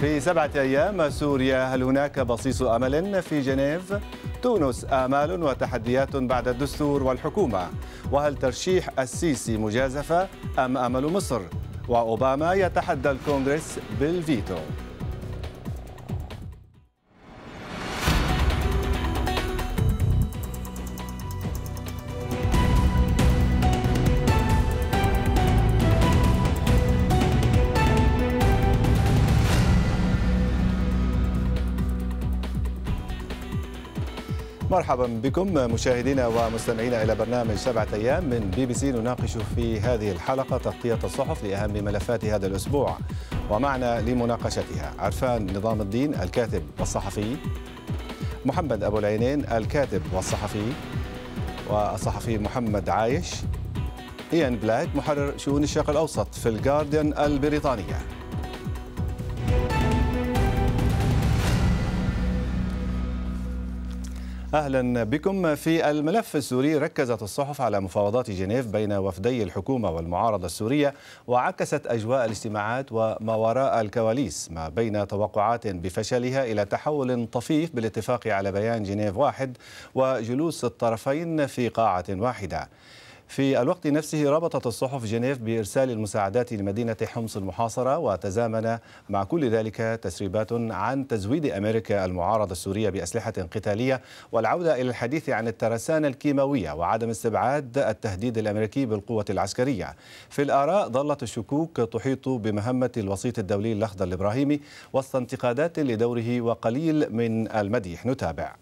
في سبعة أيام سوريا هل هناك بصيص أمل في جنيف؟ تونس آمال وتحديات بعد الدستور والحكومة وهل ترشيح السيسي مجازفة أم أمل مصر؟ وأوباما يتحدى الكونغرس بالفيتو مرحبا بكم مشاهدينا ومستمعينا الى برنامج سبعه ايام من بي بي سي نناقش في هذه الحلقه تغطيه الصحف لاهم ملفات هذا الاسبوع ومعنا لمناقشتها عرفان نظام الدين الكاتب والصحفي محمد ابو العينين الكاتب والصحفي والصحفي محمد عايش ايان بلاك محرر شؤون الشرق الاوسط في الجارديان البريطانيه أهلا بكم في الملف السوري ركزت الصحف على مفاوضات جنيف بين وفدي الحكومة والمعارضة السورية وعكست أجواء الاجتماعات وما وراء الكواليس ما بين توقعات بفشلها إلى تحول طفيف بالاتفاق على بيان جنيف واحد وجلوس الطرفين في قاعة واحدة في الوقت نفسه ربطت الصحف جنيف بإرسال المساعدات لمدينة حمص المحاصرة وتزامن مع كل ذلك تسريبات عن تزويد أمريكا المعارضة السورية بأسلحة قتالية والعودة إلى الحديث عن الترسانة الكيماوية وعدم استبعاد التهديد الأمريكي بالقوة العسكرية في الآراء ظلت الشكوك تحيط بمهمة الوسيط الدولي الأخضر الإبراهيمي وسط انتقادات لدوره وقليل من المديح نتابع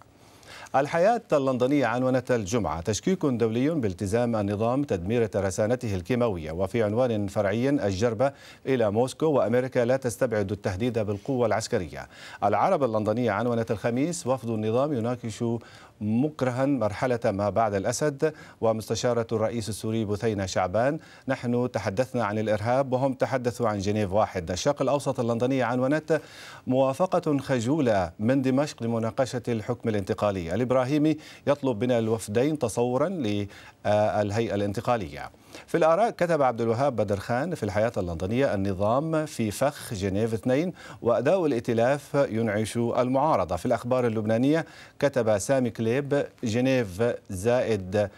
الحياة اللندنية عنونة الجمعة تشكيك دولي بالتزام النظام تدمير ترسانته الكيماوية وفي عنوان فرعي الجربة إلى موسكو وأمريكا لا تستبعد التهديد بالقوة العسكرية العرب اللندنية عنونة الخميس وفد النظام يناقش مكرها مرحلة ما بعد الأسد ومستشارة الرئيس السوري بثينة شعبان نحن تحدثنا عن الإرهاب وهم تحدثوا عن جنيف واحد الشرق الأوسط اللندنية عنونت موافقة خجولة من دمشق لمناقشة الحكم الانتقالي الإبراهيمي يطلب من الوفدين تصورا للهيئة الانتقالية في الآراء كتب عبد الوهاب بدر خان في الحياة اللندنية النظام في فخ جنيف 2 وأداء الائتلاف ينعش المعارضة في الأخبار اللبنانية كتب سامي كليب جنيف زائد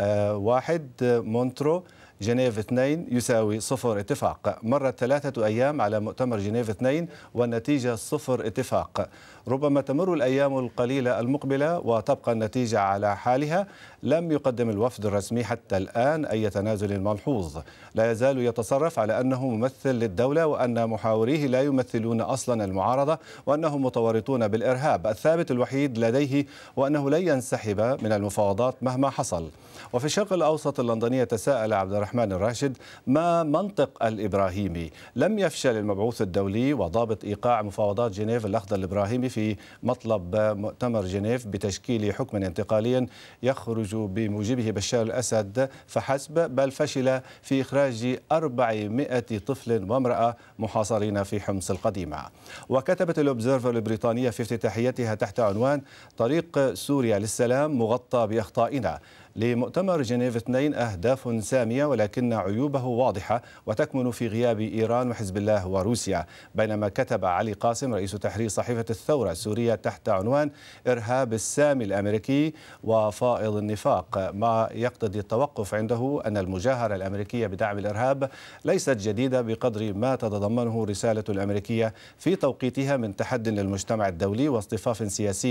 آه، واحد مونترو جنيف 2 يساوي صفر اتفاق مرت ثلاثة أيام على مؤتمر جنيف 2 والنتيجة صفر اتفاق ربما تمر الأيام القليلة المقبلة وتبقى النتيجة على حالها لم يقدم الوفد الرسمي حتى الآن أي تنازل ملحوظ لا يزال يتصرف على أنه ممثل للدولة وأن محاوريه لا يمثلون أصلا المعارضة وأنهم متورطون بالإرهاب الثابت الوحيد لديه وأنه لن ينسحب من المفاوضات مهما حصل وفي الشرق الأوسط اللندنية تساءل عبد الرحمن الراشد ما منطق الإبراهيمي لم يفشل المبعوث الدولي وضابط إيقاع مفاوضات جنيف الأخضر الإبراهيمي في مطلب مؤتمر جنيف بتشكيل حكم انتقالي يخرج بموجبه بشار الأسد فحسب بل فشل في إخراج 400 طفل وامرأة محاصرين في حمص القديمة وكتبت الأوبزيرفر البريطانية في افتتاحيتها تحت عنوان طريق سوريا للسلام مغطى بأخطائنا لمؤتمر جنيف 2 أهداف سامية ولكن عيوبه واضحة وتكمن في غياب إيران وحزب الله وروسيا بينما كتب علي قاسم رئيس تحرير صحيفة الثورة السورية تحت عنوان إرهاب السامي الأمريكي وفائض النفاق ما يقتضي التوقف عنده أن المجاهرة الأمريكية بدعم الإرهاب ليست جديدة بقدر ما تتضمنه رسالة الأمريكية في توقيتها من تحد للمجتمع الدولي واصطفاف سياسي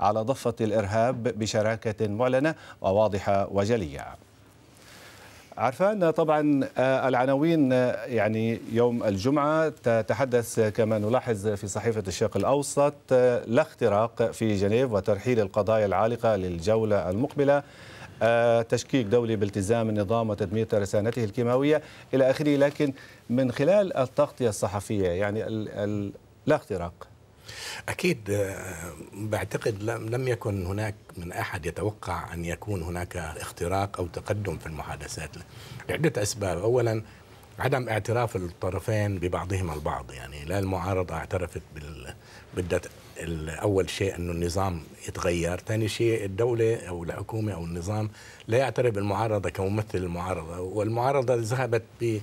على ضفة الإرهاب بشراكة معلنة وواضحة واضحة وجلية عرفان طبعا آه، العناوين آه، يعني يوم الجمعة تتحدث كما نلاحظ في صحيفة الشرق الأوسط آه، لا اختراق في جنيف وترحيل القضايا العالقة للجولة المقبلة تشكيك دولي بالتزام النظام وتدمير رسانته الكيماوية إلى آخره لكن من خلال التغطية الصحفية يعني لا اختراق اكيد آه، بعتقد لم يكن هناك من احد يتوقع ان يكون هناك اختراق او تقدم في المحادثات لعده اسباب اولا عدم اعتراف الطرفين ببعضهما البعض يعني لا المعارضه اعترفت بال بدت اول شيء انه النظام يتغير، ثاني شيء الدوله او الحكومه او النظام لا يعترف بالمعارضه كممثل المعارضه والمعارضه ذهبت ب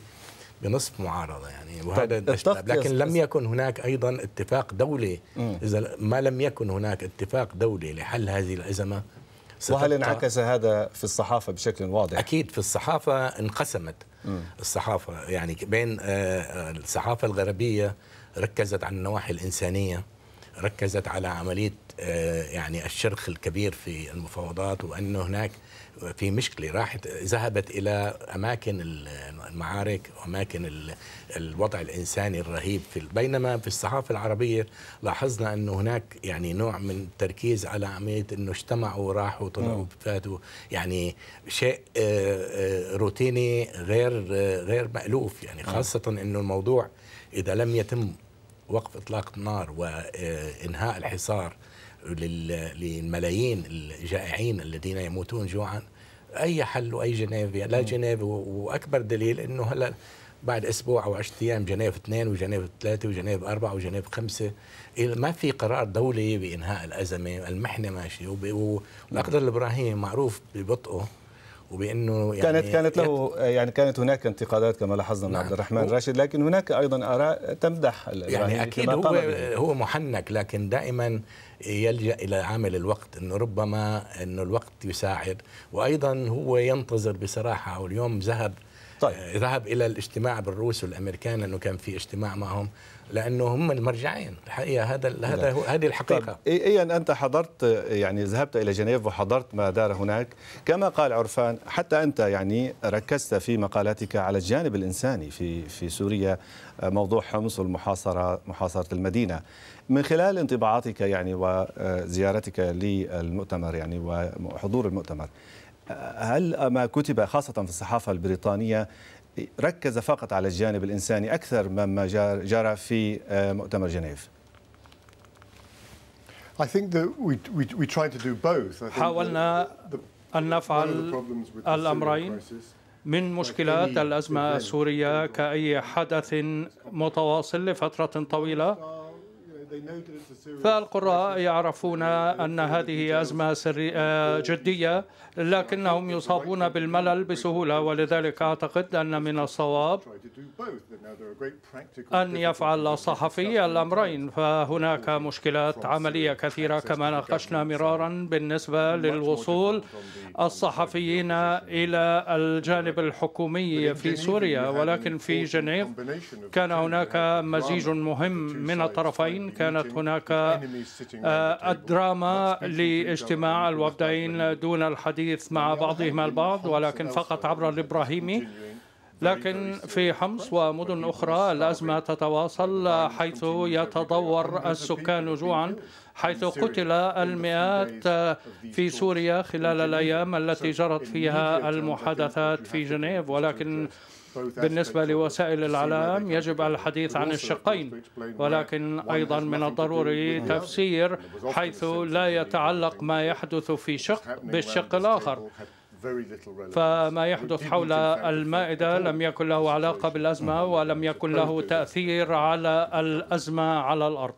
بنصف معارضه يعني وهذا الاسباب لكن لم يكن هناك ايضا اتفاق دولي اذا ما لم يكن هناك اتفاق دولي لحل هذه الازمه وهل انعكس هذا في الصحافه بشكل واضح؟ اكيد في الصحافه انقسمت الصحافه يعني بين آه، آه، الصحافه الغربيه ركزت على النواحي الانسانيه ركزت على عمليه آه، يعني الشرخ الكبير في المفاوضات وأن هناك في مشكلة راحت ذهبت إلى أماكن المعارك وأماكن الوضع الإنساني الرهيب في بينما في الصحافة العربية لاحظنا أن هناك يعني نوع من التركيز على عملية أنه اجتمعوا وراحوا وطلعوا نعم. فاتوا يعني شيء آه، آه، روتيني غير غير مألوف يعني نعم. خاصة أنه الموضوع إذا لم يتم وقف اطلاق النار وانهاء الحصار للملايين الجائعين الذين يموتون جوعا اي حل واي جنيف لا جنيف واكبر دليل انه هلا بعد اسبوع او 10 ايام جنيف اثنين وجنيف ثلاثه وجنيف اربعه وجنيف خمسه ما في قرار دولي بانهاء الازمه، المحنه ماشيه والاقدر نعم. الابراهيمي معروف ببطئه وبانه يعني كانت كانت له يعني كانت هناك انتقادات كما لاحظنا من نعم. عبد الرحمن راشد لكن هناك ايضا اراء تمدح يعني اكيد هو هو محنك لكن دائما يلجا الى عامل الوقت انه ربما انه الوقت يساعد وايضا هو ينتظر بصراحه واليوم ذهب طيب. آه، ذهب الى الاجتماع بالروس والامريكان انه كان في اجتماع معهم لانه هم المرجعين الحقيقه هذا هذا هو هذه الحقيقه طيب. اي إيه انت حضرت يعني ذهبت الى جنيف وحضرت ما دار هناك كما قال عرفان حتى انت يعني ركزت في مقالاتك على الجانب الانساني في في سوريا آه، موضوع حمص والمحاصره محاصره المدينه من خلال انطباعاتك يعني وزيارتك للمؤتمر يعني وحضور المؤتمر هل ما كتب خاصة في الصحافة البريطانية ركز فقط على الجانب الإنساني أكثر مما جرى في مؤتمر جنيف؟ حاولنا أن نفعل الأمرين من مشكلات الأزمة السورية كأي حدث متواصل لفترة طويلة فالقراء يعرفون أن هذه أزمة سرية جدية لكنهم يصابون بالملل بسهولة ولذلك أعتقد أن من الصواب أن يفعل الصحفي الأمرين فهناك مشكلات عملية كثيرة كما ناقشنا مرارا بالنسبة للوصول الصحفيين إلى الجانب الحكومي في سوريا ولكن في جنيف كان هناك مزيج مهم من الطرفين كانت هناك آه، الدراما لاجتماع الوفدين دون الحديث مع بعضهما البعض ولكن فقط عبر الإبراهيمي لكن في حمص ومدن أخرى الأزمة تتواصل حيث يتضور السكان جوعا حيث قتل المئات في سوريا خلال الأيام التي جرت فيها المحادثات في جنيف ولكن بالنسبة لوسائل الإعلام يجب الحديث عن الشقين ولكن أيضا من الضروري تفسير حيث لا يتعلق ما يحدث في شق بالشق الآخر فما يحدث حول المائدة لم يكن له علاقة بالأزمة ولم يكن له تأثير على الأزمة على الأرض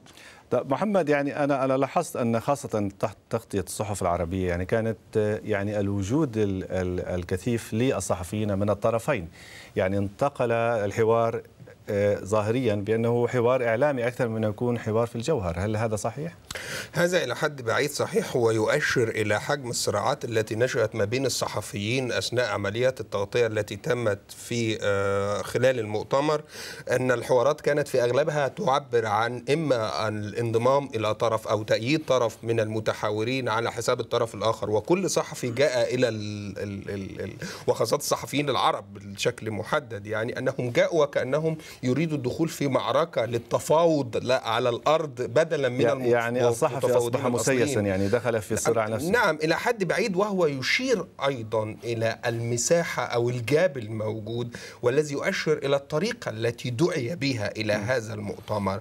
طيب محمد يعني انا انا لاحظت ان خاصه تحت تغطيه الصحف العربيه يعني كانت يعني الوجود الكثيف للصحفيين من الطرفين يعني انتقل الحوار آه، ظاهريا بانه حوار اعلامي اكثر من يكون حوار في الجوهر، هل هذا صحيح؟ هذا الى حد بعيد صحيح ويؤشر الى حجم الصراعات التي نشات ما بين الصحفيين اثناء عمليات التغطيه التي تمت في آه، خلال المؤتمر ان الحوارات كانت في اغلبها تعبر عن اما الانضمام الى طرف او تأييد طرف من المتحاورين على حساب الطرف الاخر وكل صحفي جاء الى وخاصه الصحفيين العرب بشكل محدد يعني انهم جاءوا وكانهم يريد الدخول في معركه للتفاوض لا على الارض بدلا من يعني, يعني الصحفي اصبح مسيسا يعني دخل في الصراع نفسه نعم الى حد بعيد وهو يشير ايضا الى المساحه او الجاب الموجود والذي يؤشر الى الطريقه التي دعي بها الى هذا المؤتمر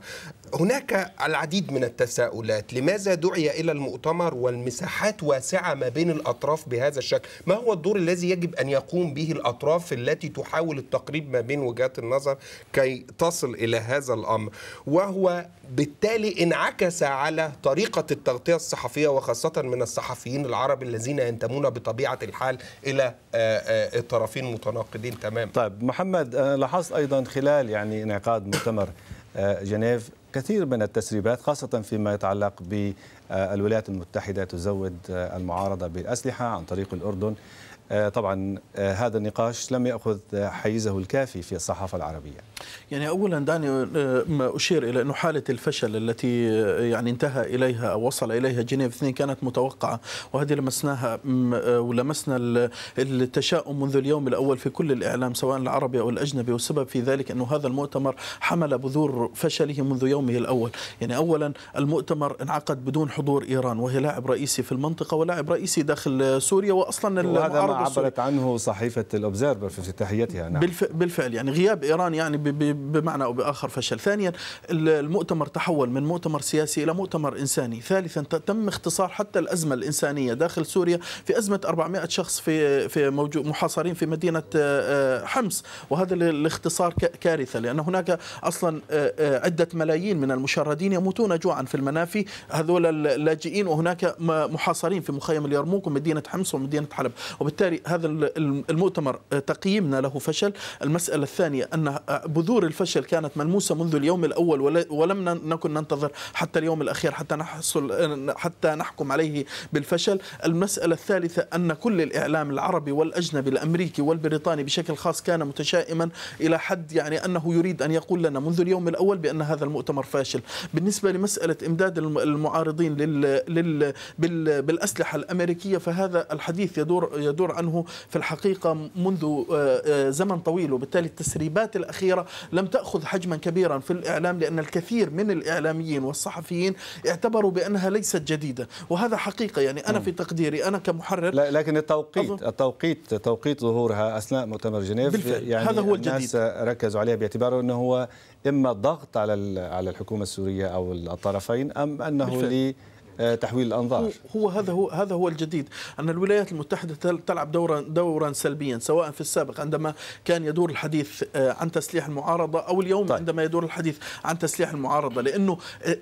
هناك العديد من التساؤلات لماذا دعي إلى المؤتمر والمساحات واسعة ما بين الأطراف بهذا الشكل ما هو الدور الذي يجب أن يقوم به الأطراف التي تحاول التقريب ما بين وجهات النظر كي تصل إلى هذا الأمر وهو بالتالي انعكس على طريقة التغطية الصحفية وخاصة من الصحفيين العرب الذين ينتمون بطبيعة الحال إلى آه، آه، الطرفين متناقضين تماما طيب محمد أنا لاحظت أيضا خلال يعني انعقاد مؤتمر آه، جنيف كثير من التسريبات خاصة فيما يتعلق بالولايات المتحدة تزود المعارضة بالأسلحة عن طريق الأردن آه، طبعا آه، هذا النقاش لم يأخذ حيزه الكافي في الصحافة العربية يعني أولا دعني آه، ما أشير إلى أن حالة الفشل التي يعني انتهى إليها أو وصل إليها جنيف 2 كانت متوقعة وهذه لمسناها ولمسنا التشاؤم منذ اليوم الأول في كل الإعلام سواء العربي أو الأجنبي والسبب في ذلك أنه هذا المؤتمر حمل بذور فشله منذ يومه الأول يعني أولا المؤتمر انعقد بدون حضور إيران وهي لاعب رئيسي في المنطقة ولاعب رئيسي داخل سوريا وأصلا عبرت عنه صحيفه الاوبزرفر في افتتاحيتها نعم بالفعل يعني غياب ايران يعني بمعنى او باخر فشل، ثانيا المؤتمر تحول من مؤتمر سياسي الى مؤتمر انساني، ثالثا تم اختصار حتى الازمه الانسانيه داخل سوريا في ازمه 400 شخص في في موجود محاصرين في مدينه آه، آه، حمص، وهذا الاختصار كارثه لان هناك اصلا آه، عده ملايين من المشردين يموتون جوعا في المنافي، هذول اللاجئين وهناك محاصرين في مخيم اليرموك ومدينه حمص ومدينه حلب، وبالتالي وبالتالي هذا المؤتمر آه، تقييمنا له فشل المسألة الثانية أن آه، بذور الفشل كانت ملموسة منذ اليوم الأول ولم نكن ننتظر حتى اليوم الأخير حتى نحصل آه، حتى نحكم عليه بالفشل المسألة الثالثة أن كل الإعلام العربي والأجنبي الأمريكي والبريطاني بشكل خاص كان متشائما إلى حد يعني أنه يريد أن يقول لنا منذ اليوم الأول بأن هذا المؤتمر فاشل بالنسبة لمسألة إمداد المعارضين لل... لل... بال... بالأسلحة الأمريكية فهذا الحديث يدور يدور عنه في الحقيقة منذ آه، آه، زمن طويل وبالتالي التسريبات الأخيرة لم تأخذ حجما كبيرا في الإعلام لأن الكثير من الإعلاميين والصحفيين اعتبروا بأنها ليست جديدة وهذا حقيقة يعني أنا نعم. في تقديري أنا كمحرر لكن التوقيت التوقيت توقيت ظهورها أثناء مؤتمر جنيف بالفعل. يعني هذا هو الجديد الناس ركزوا عليها باعتباره أنه هو إما ضغط على على الحكومة السورية أو الطرفين أم أنه بالفعل. آه، تحويل الانظار هو هذا هو هذا هو الجديد ان الولايات المتحده تلعب دورا دورا سلبيا سواء في السابق عندما كان يدور الحديث آه، عن تسليح المعارضه او اليوم طيب. عندما يدور الحديث عن تسليح المعارضه لانه آه،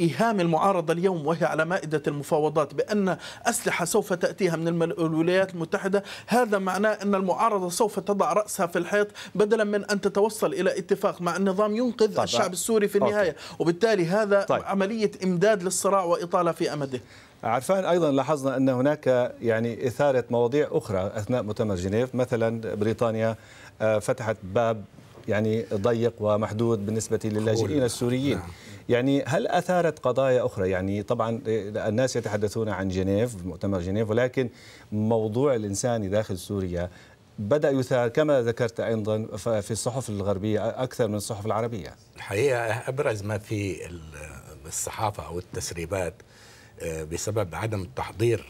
ايهام المعارضه اليوم وهي على مائده المفاوضات بان اسلحه سوف تاتيها من الولايات المتحده هذا معناه ان المعارضه سوف تضع راسها في الحيط بدلا من ان تتوصل الى اتفاق مع النظام ينقذ طيب. الشعب السوري في النهايه أوكي. وبالتالي هذا طيب. عمليه امداد للصراع واطاله تعالى في أمده عرفان ايضا لاحظنا ان هناك يعني اثاره مواضيع اخرى اثناء مؤتمر جنيف مثلا بريطانيا آه، فتحت باب يعني ضيق ومحدود بالنسبه للاجئين السوريين نعم. يعني هل اثارت قضايا اخرى يعني طبعا آه، الناس يتحدثون عن جنيف مؤتمر جنيف ولكن موضوع الانساني داخل سوريا بدا يثار كما ذكرت ايضا في الصحف الغربيه اكثر من الصحف العربيه الحقيقه ابرز ما في الصحافه او التسريبات بسبب عدم التحضير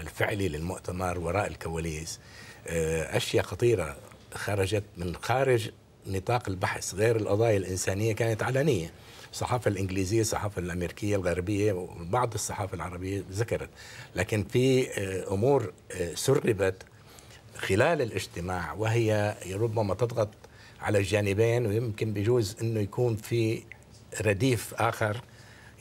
الفعلي للمؤتمر وراء الكواليس آه، أشياء خطيرة خرجت من خارج نطاق البحث غير القضايا الإنسانية كانت علنية الصحافة الإنجليزية الصحافة الأمريكية الغربية وبعض الصحافة العربية ذكرت لكن في آه، أمور آه، سربت خلال الاجتماع وهي ربما تضغط على الجانبين ويمكن بجوز أنه يكون في رديف آخر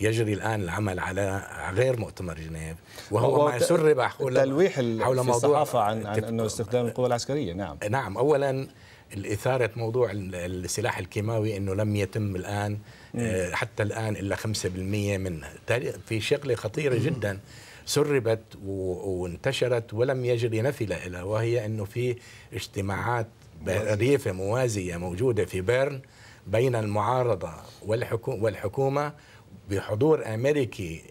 يجري الان العمل على غير مؤتمر جنيف وهو مع سرب حول تلويح حول موضوع الصحافه عن, عن انه استخدام القوى العسكريه نعم نعم اولا اثاره موضوع السلاح الكيماوي انه لم يتم الان مم. آه، حتى الان الا 5% منه في شغله خطيره جدا سربت وانتشرت ولم يجري نفي لها وهي انه في اجتماعات ريفه موازيه موجوده في بيرن بين المعارضه والحكومه بحضور امريكي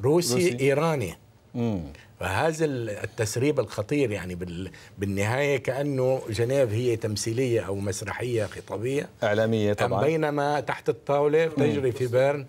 روسي, روسي. ايراني مم. فهذا التسريب الخطير يعني بالنهايه كانه جنيف هي تمثيليه او مسرحيه خطابيه اعلاميه طبعا بينما تحت الطاوله تجري في بيرن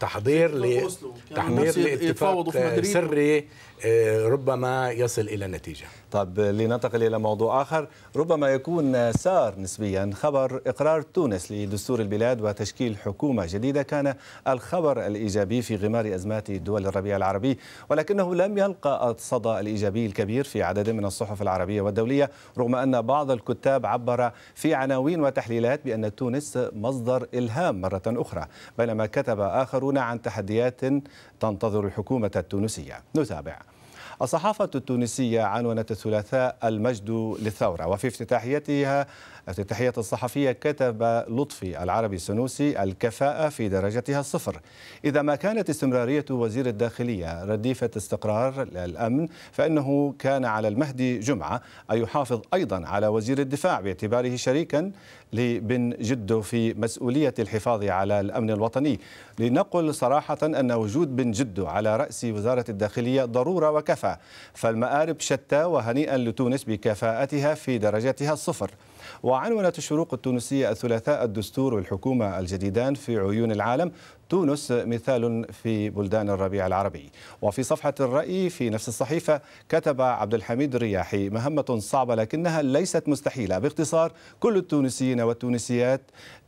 تحضير ل... تحضير لاتفاق سري آه، ربما يصل إلى نتيجة طب لننتقل إلى موضوع آخر ربما يكون سار نسبيا خبر إقرار تونس لدستور البلاد وتشكيل حكومة جديدة كان الخبر الإيجابي في غمار أزمات دول الربيع العربي ولكنه لم يلقى الصدى الإيجابي الكبير في عدد من الصحف العربية والدولية رغم أن بعض الكتاب عبر في عناوين وتحليلات بأن تونس مصدر إلهام مرة أخرى بينما كتب آخرون عن تحديات تنتظر الحكومة التونسية نتابع الصحافة التونسية عنونت الثلاثاء المجد للثورة وفي افتتاحيتها التحية الصحفية كتب لطفي العربي السنوسي الكفاءة في درجتها الصفر إذا ما كانت استمرارية وزير الداخلية رديفة استقرار الأمن فإنه كان على المهدي جمعة أن يحافظ أيضا على وزير الدفاع باعتباره شريكا لبن جدو في مسؤولية الحفاظ على الأمن الوطني لنقل صراحة أن وجود بن جدو على رأس وزارة الداخلية ضرورة وكفى فالمآرب شتى وهنيئا لتونس بكفاءتها في درجتها الصفر وعنونت الشروق التونسية الثلاثاء الدستور والحكومة الجديدان في عيون العالم تونس مثال في بلدان الربيع العربي وفي صفحة الرأي في نفس الصحيفة كتب عبد الحميد الرياحي مهمة صعبة لكنها ليست مستحيلة باختصار كل التونسيين والتونسيات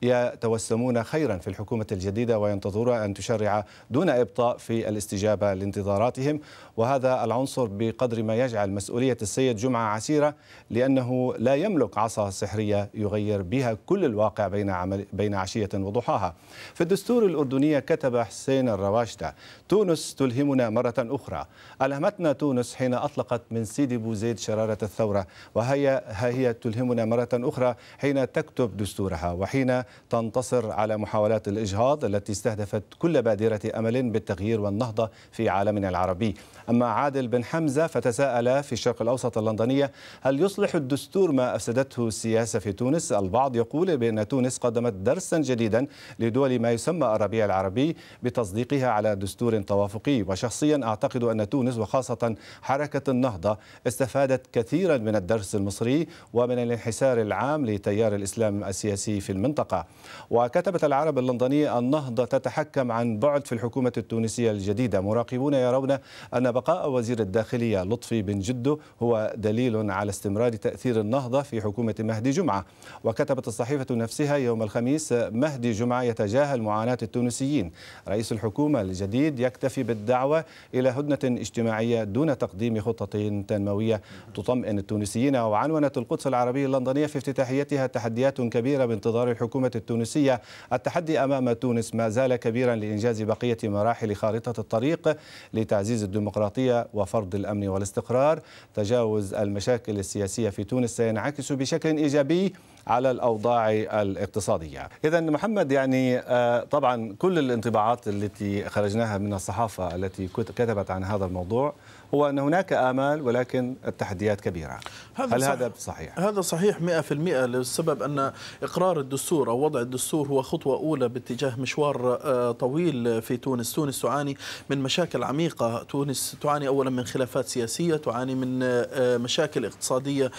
يتوسمون خيرا في الحكومة الجديدة وينتظرون أن تشرع دون إبطاء في الاستجابة لانتظاراتهم وهذا العنصر بقدر ما يجعل مسؤولية السيد جمعة عسيرة لأنه لا يملك عصا سحرية يغير بها كل الواقع بين, عمل بين عشية وضحاها في الدستور الأردني الأمنية كتب حسين الرواشدة تونس تلهمنا مرة أخرى ألهمتنا تونس حين أطلقت من سيدي بوزيد شرارة الثورة وهي ها هي تلهمنا مرة أخرى حين تكتب دستورها وحين تنتصر على محاولات الإجهاض التي استهدفت كل بادرة أمل بالتغيير والنهضة في عالمنا العربي أما عادل بن حمزة فتساءل في الشرق الأوسط اللندنية هل يصلح الدستور ما أفسدته السياسة في تونس البعض يقول بأن تونس قدمت درسا جديدا لدول ما يسمى الربيع العربي العربي بتصديقها على دستور توافقي وشخصيا أعتقد أن تونس وخاصة حركة النهضة استفادت كثيرا من الدرس المصري ومن الانحسار العام لتيار الإسلام السياسي في المنطقة وكتبت العرب اللندنية النهضة تتحكم عن بعد في الحكومة التونسية الجديدة مراقبون يرون أن بقاء وزير الداخلية لطفي بن جدو هو دليل على استمرار تأثير النهضة في حكومة مهدي جمعة وكتبت الصحيفة نفسها يوم الخميس مهدي جمعة يتجاهل معاناة التونسيين السياسيين رئيس الحكومة الجديد يكتفي بالدعوة إلى هدنة اجتماعية دون تقديم خطة تنموية تطمئن التونسيين وعنونت القدس العربية اللندنية في افتتاحيتها تحديات كبيرة بانتظار الحكومة التونسية التحدي أمام تونس ما زال كبيرا لإنجاز بقية مراحل خارطة الطريق لتعزيز الديمقراطية وفرض الأمن والاستقرار تجاوز المشاكل السياسية في تونس سينعكس بشكل إيجابي على الأوضاع الاقتصادية إذا محمد يعني آه، طبعا كل الانطباعات التي خرجناها من الصحافة التي كتبت عن هذا الموضوع هو أن هناك آمال ولكن التحديات كبيرة هذا هل صح هذا صحيح؟ هذا صحيح 100% للسبب أن إقرار الدستور أو وضع الدستور هو خطوة أولى باتجاه مشوار آه، طويل في تونس تونس تعاني من مشاكل عميقة تونس تعاني أولا من خلافات سياسية تعاني من آه، آه، مشاكل اقتصادية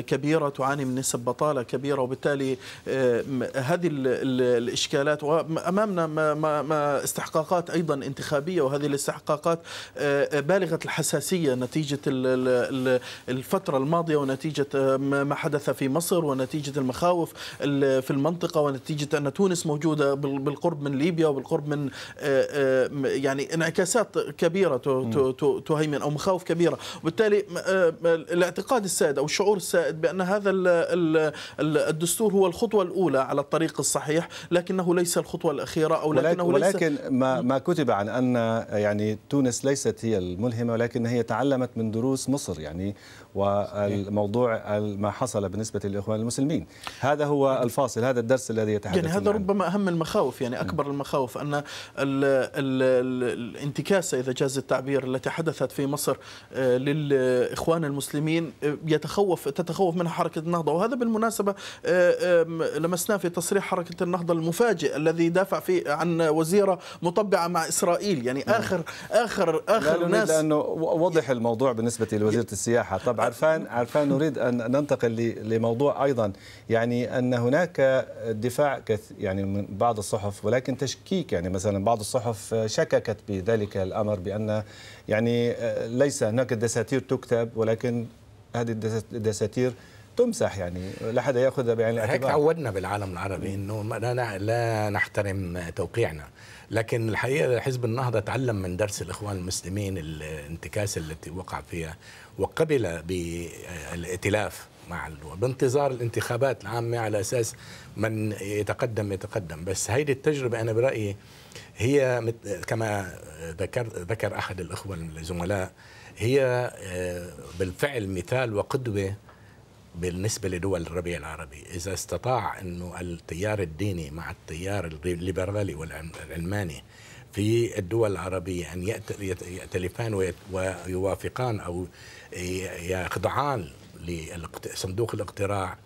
كبيرة تعاني من نسب بطالة كبيرة وبالتالي هذه الإشكالات وأمامنا ما استحقاقات أيضا انتخابية وهذه الاستحقاقات بالغة بلغت الحساسية نتيجة الفترة الماضية ونتيجة آه، ما حدث في مصر ونتيجة المخاوف في المنطقة ونتيجة أن تونس موجودة بالقرب من ليبيا وبالقرب من آه، آه، يعني انعكاسات كبيرة تهيمن أو مخاوف كبيرة وبالتالي الاعتقاد السائد أو الشعور السائد بأن هذا الدستور هو الخطوة الأولى على الطريق الصحيح لكنه ليس الخطوة الأخيرة أو لكنه ولكن, ليس ولكن ما, ما كتب عن أن يعني تونس ليست هي الملهمة ملهمه ولكن هي تعلمت من دروس مصر يعني والموضوع ما حصل بالنسبة للإخوان المسلمين هذا هو الفاصل هذا الدرس الذي يتحدث يعني هذا ربما أهم المخاوف يعني نعم. أكبر المخاوف أن ال ال الـ الانتكاسة إذا جاز التعبير التي حدثت في مصر آه، للإخوان المسلمين آه، يتخوف تتخوف منها حركة النهضة وهذا بالمناسبة آه، لمسناه في تصريح حركة النهضة المفاجئ الذي دافع فيه عن وزيرة مطبعة مع إسرائيل يعني نعم. آخر آخر آخر لا ناس لأنه وضح الموضوع بالنسبة لوزيرة السياحة طبعا عرفان عرفان نريد ان ننتقل لموضوع ايضا يعني ان هناك دفاع يعني من بعض الصحف ولكن تشكيك يعني مثلا بعض الصحف شككت بذلك الامر بان يعني ليس هناك دساتير تكتب ولكن هذه الدساتير تمسح يعني لا حدا ياخذها بعين الاعتبار هيك تعودنا بالعالم العربي انه لا لا نحترم توقيعنا لكن الحقيقه حزب النهضه تعلم من درس الاخوان المسلمين الانتكاسه التي وقع فيها وقبل بالائتلاف مع بانتظار الانتخابات العامه على اساس من يتقدم يتقدم بس هيدي التجربه انا برايي هي كما ذكر ذكر احد الاخوه الزملاء هي آه، بالفعل مثال وقدوه بالنسبة لدول الربيع العربي إذا استطاع أن التيار الديني مع التيار الليبرالي والعلماني في الدول العربية أن يأتلفان ويوافقان أو يخضعان لصندوق الاقتراع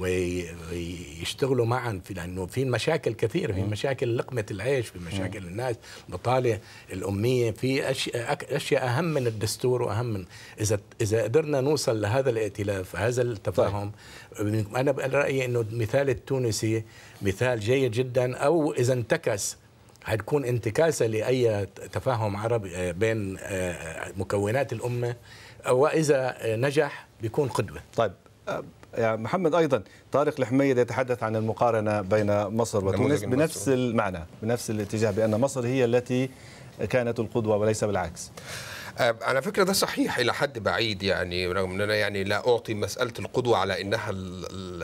ويشتغلوا معا في لانه في مشاكل كثيره في مشاكل لقمه العيش في مشاكل الناس البطاله الاميه في اشياء اشياء اهم من الدستور واهم من اذا اذا قدرنا نوصل لهذا الائتلاف هذا التفاهم طيب. انا برايي انه المثال التونسي مثال جيد جدا او اذا انتكس حتكون انتكاسه لاي تفاهم عربي آه، بين آه، مكونات الامه واذا نجح بيكون قدوه طيب آه، يعني محمد ايضا طارق الحميد يتحدث عن المقارنه بين مصر وتونس بنفس المعنى بنفس الاتجاه بان مصر هي التي كانت القدوه وليس بالعكس على فكره ده صحيح الى حد بعيد يعني رغم ان انا يعني لا اعطي مساله القدوه على انها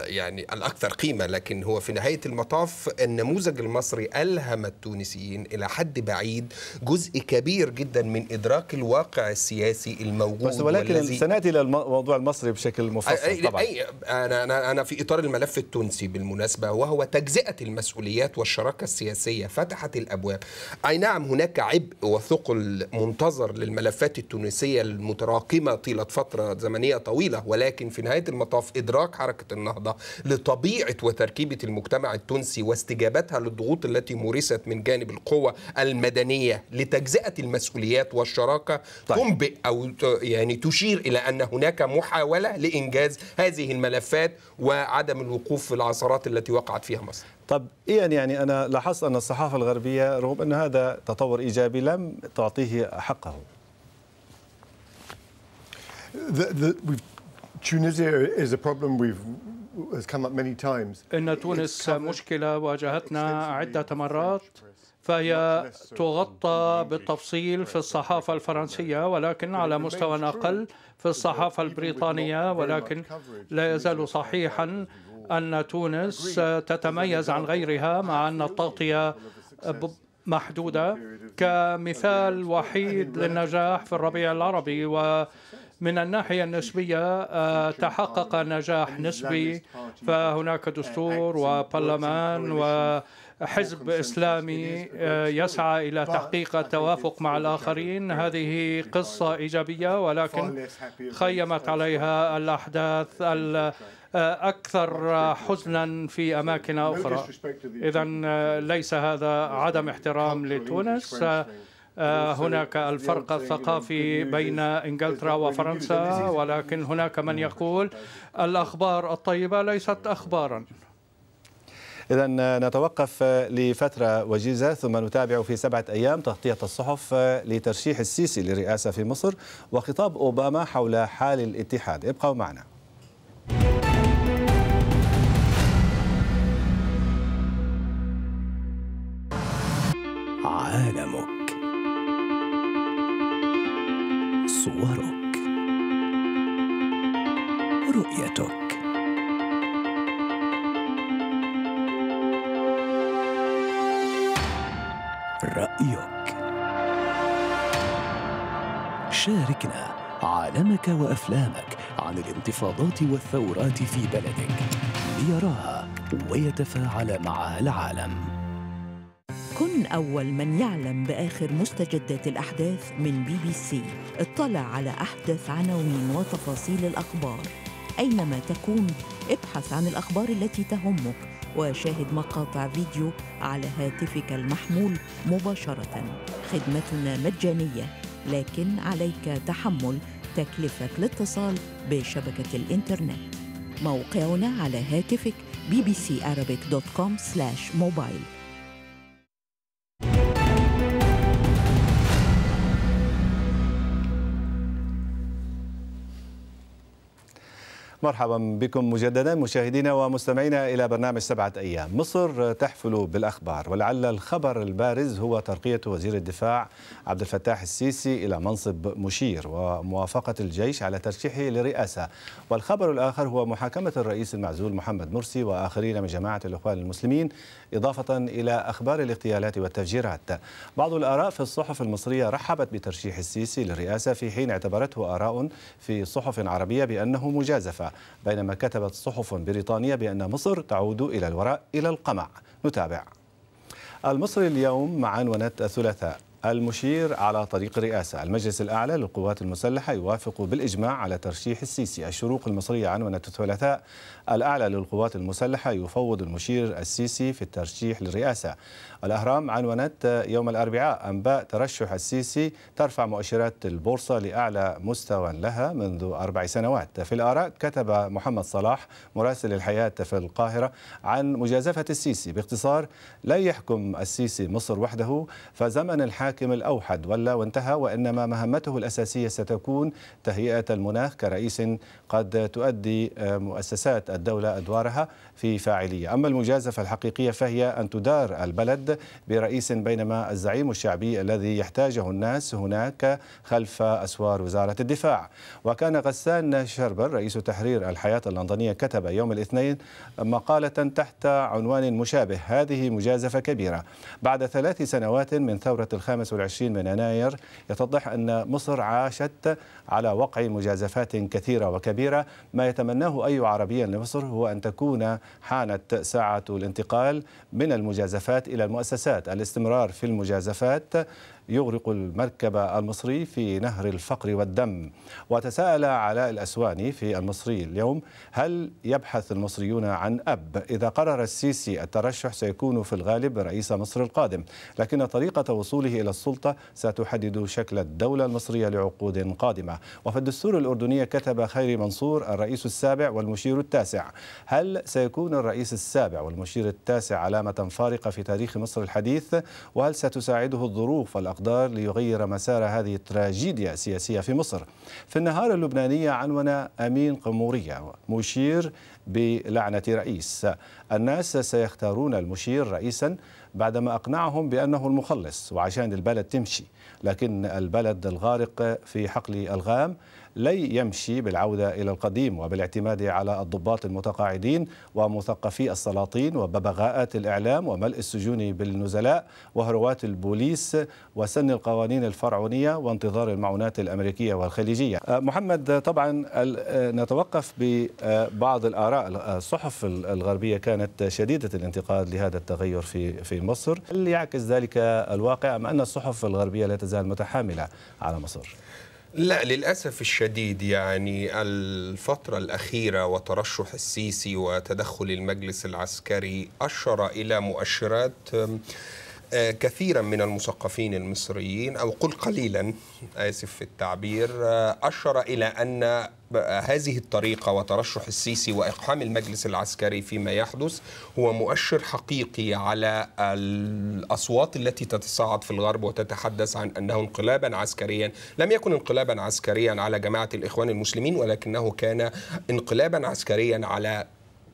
يعني الاكثر قيمه لكن هو في نهايه المطاف النموذج المصري الهم التونسيين الى حد بعيد جزء كبير جدا من ادراك الواقع السياسي الموجود بس ولكن سناتي الى الموضوع المصري بشكل مفصل طبعا أي انا انا انا في اطار الملف التونسي بالمناسبه وهو تجزئه المسؤوليات والشراكه السياسيه فتحت الابواب اي نعم هناك عبء وثقل منتظر للملفات الملفات التونسية المتراكمة طيلة فترة زمنية طويلة ولكن في نهاية المطاف إدراك حركة النهضة لطبيعة وتركيبة المجتمع التونسي واستجابتها للضغوط التي مورست من جانب القوى المدنية لتجزئة المسؤوليات والشراكة طيب. تنبئ أو يعني تشير إلى أن هناك محاولة لإنجاز هذه الملفات وعدم الوقوف في العثرات التي وقعت فيها مصر طب إيه يعني أنا لاحظت أن الصحافة الغربية رغم أن هذا تطور إيجابي لم تعطيه حقه The, the, Tunisia is a problem we've has come up many times. إن تونس مشكلة واجهتنا عدة مرات فهي تغطى بالتفصيل في الصحافة الفرنسية ولكن على مستوى أقل في الصحافة البريطانية ولكن لا يزال صحيحا أن تونس تتميز عن غيرها مع أن التغطية محدودة كمثال وحيد للنجاح في الربيع العربي و من الناحية النسبية آه، تحقق نجاح نسبي فهناك دستور وبرلمان و حزب إسلامي آه، يسعى إلى تحقيق التوافق مع الآخرين هذه قصة إيجابية ولكن خيمت عليها الأحداث آه، أكثر حزنا في أماكن أخرى إذا ليس هذا عدم احترام لتونس آه، هناك الفرق الثقافي بين انجلترا وفرنسا ولكن هناك من يقول الاخبار الطيبه ليست اخبارا إذا نتوقف لفترة وجيزة ثم نتابع في سبعة أيام تغطية الصحف لترشيح السيسي للرئاسة في مصر وخطاب أوباما حول حال الاتحاد ابقوا معنا عالمك صورك رؤيتك رأيك شاركنا عالمك وأفلامك عن الانتفاضات والثورات في بلدك ليراها ويتفاعل معها العالم كن أول من يعلم بآخر مستجدات الأحداث من بي بي سي اطلع على أحدث عناوين وتفاصيل الأخبار أينما تكون ابحث عن الأخبار التي تهمك وشاهد مقاطع فيديو على هاتفك المحمول مباشرة خدمتنا مجانية لكن عليك تحمل تكلفة الاتصال بشبكة الإنترنت موقعنا على هاتفك bbcarabic.com/mobile مرحبا بكم مجددا مشاهدينا ومستمعينا إلى برنامج سبعة أيام مصر تحفل بالأخبار ولعل الخبر البارز هو ترقية وزير الدفاع عبد الفتاح السيسي إلى منصب مشير وموافقة الجيش على ترشيحه لرئاسه والخبر الآخر هو محاكمة الرئيس المعزول محمد مرسي وآخرين من جماعة الإخوان المسلمين إضافة إلى أخبار الاغتيالات والتفجيرات بعض الآراء في الصحف المصرية رحبت بترشيح السيسي للرئاسة في حين اعتبرته آراء في صحف عربية بأنه مجازفة بينما كتبت صحف بريطانية بأن مصر تعود إلى الوراء إلى القمع نتابع المصري اليوم مع عنونة الثلاثاء المشير على طريق الرئاسة المجلس الأعلى للقوات المسلحة يوافق بالإجماع على ترشيح السيسي الشروق المصرية عنونة الثلاثاء الأعلى للقوات المسلحة يفوض المشير السيسي في الترشيح للرئاسة الأهرام عنونت يوم الأربعاء أنباء ترشح السيسي ترفع مؤشرات البورصة لأعلى مستوى لها منذ أربع سنوات في الآراء كتب محمد صلاح مراسل الحياة في القاهرة عن مجازفة السيسي باختصار لا يحكم السيسي مصر وحده فزمن الحاكم الأوحد ولا وانتهى وإنما مهمته الأساسية ستكون تهيئة المناخ كرئيس قد تؤدي مؤسسات الدولة أدوارها في فاعلية أما المجازفة الحقيقية فهي أن تدار البلد برئيس بينما الزعيم الشعبي الذي يحتاجه الناس هناك خلف أسوار وزارة الدفاع وكان غسان شربر رئيس تحرير الحياة اللندنية كتب يوم الاثنين مقالة تحت عنوان مشابه هذه مجازفة كبيرة بعد ثلاث سنوات من ثورة الخامس والعشرين من يناير يتضح أن مصر عاشت على وقع مجازفات كثيرة وكبيرة ما يتمناه أي عربي مصر هو أن تكون حانت ساعة الانتقال من المجازفات إلى المؤسسات الاستمرار في المجازفات يغرق المركب المصري في نهر الفقر والدم وتساءل علاء الأسواني في المصري اليوم هل يبحث المصريون عن أب إذا قرر السيسي الترشح سيكون في الغالب رئيس مصر القادم لكن طريقة وصوله إلى السلطة ستحدد شكل الدولة المصرية لعقود قادمة وفي الدستور الأردنية كتب خيري منصور الرئيس السابع والمشير التاسع هل سيكون الرئيس السابع والمشير التاسع علامة فارقة في تاريخ مصر الحديث وهل ستساعده الظروف والأخ الأقدار ليغير مسار هذه التراجيديا السياسية في مصر في النهار اللبنانية عنون أمين قمورية مشير بلعنة رئيس الناس سيختارون المشير رئيسا بعدما أقنعهم بأنه المخلص وعشان البلد تمشي لكن البلد الغارق في حقل الغام لن يمشي بالعودة إلى القديم وبالاعتماد على الضباط المتقاعدين ومثقفي السلاطين وببغاءات الإعلام وملء السجون بالنزلاء وهروات البوليس وسن القوانين الفرعونية وانتظار المعونات الأمريكية والخليجية آه، محمد طبعا آه، نتوقف ببعض الآراء آه، الصحف الغربية كانت شديدة الانتقاد لهذا التغير في في مصر هل يعكس ذلك الواقع أم أن الصحف الغربية لا تزال متحاملة على مصر؟ لا للأسف الشديد يعني الفترة الأخيرة وترشح السيسي وتدخل المجلس العسكري أشر إلى مؤشرات آه، كثيرا من المثقفين المصريين او قل قليلا اسف في التعبير آه، اشر الى ان آه، هذه الطريقه وترشح السيسي واقحام المجلس العسكري فيما يحدث هو مؤشر حقيقي على الاصوات التي تتصاعد في الغرب وتتحدث عن انه انقلابا عسكريا لم يكن انقلابا عسكريا على جماعه الاخوان المسلمين ولكنه كان انقلابا عسكريا على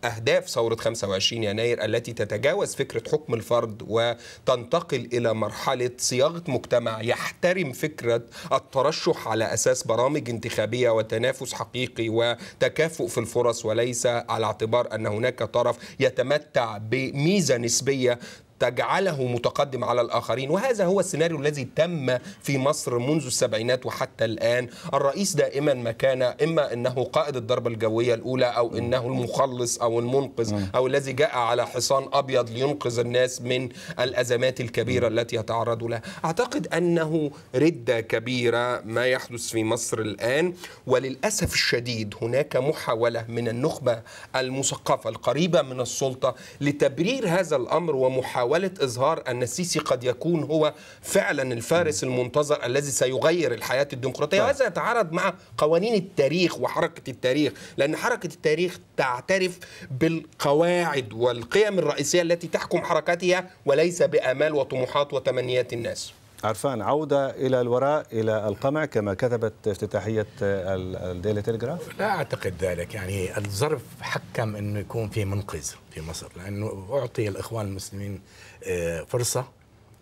أهداف ثورة 25 يناير التي تتجاوز فكرة حكم الفرد وتنتقل إلى مرحلة صياغة مجتمع يحترم فكرة الترشح على أساس برامج انتخابية وتنافس حقيقي وتكافؤ في الفرص وليس على اعتبار أن هناك طرف يتمتع بميزة نسبية تجعله متقدم على الآخرين وهذا هو السيناريو الذي تم في مصر منذ السبعينات وحتى الآن الرئيس دائما ما كان إما أنه قائد الضربة الجوية الأولى أو أنه المخلص أو المنقذ أو الذي جاء على حصان أبيض لينقذ الناس من الأزمات الكبيرة التي يتعرض لها أعتقد أنه ردة كبيرة ما يحدث في مصر الآن وللأسف الشديد هناك محاولة من النخبة المثقفة القريبة من السلطة لتبرير هذا الأمر ومحاولة محاولة إظهار أن السيسي قد يكون هو فعلا الفارس المنتظر الذي سيغير الحياة الديمقراطية نعم. وهذا يتعارض مع قوانين التاريخ وحركة التاريخ لأن حركة التاريخ تعترف بالقواعد والقيم الرئيسية التي تحكم حركتها وليس بآمال وطموحات وتمنيات الناس عرفان عودة إلى الوراء إلى القمع كما كتبت افتتاحية الديلي تيليجراف لا أعتقد ذلك يعني الظرف حكم أنه يكون في منقذ في مصر لأنه أعطي الإخوان المسلمين آه، فرصة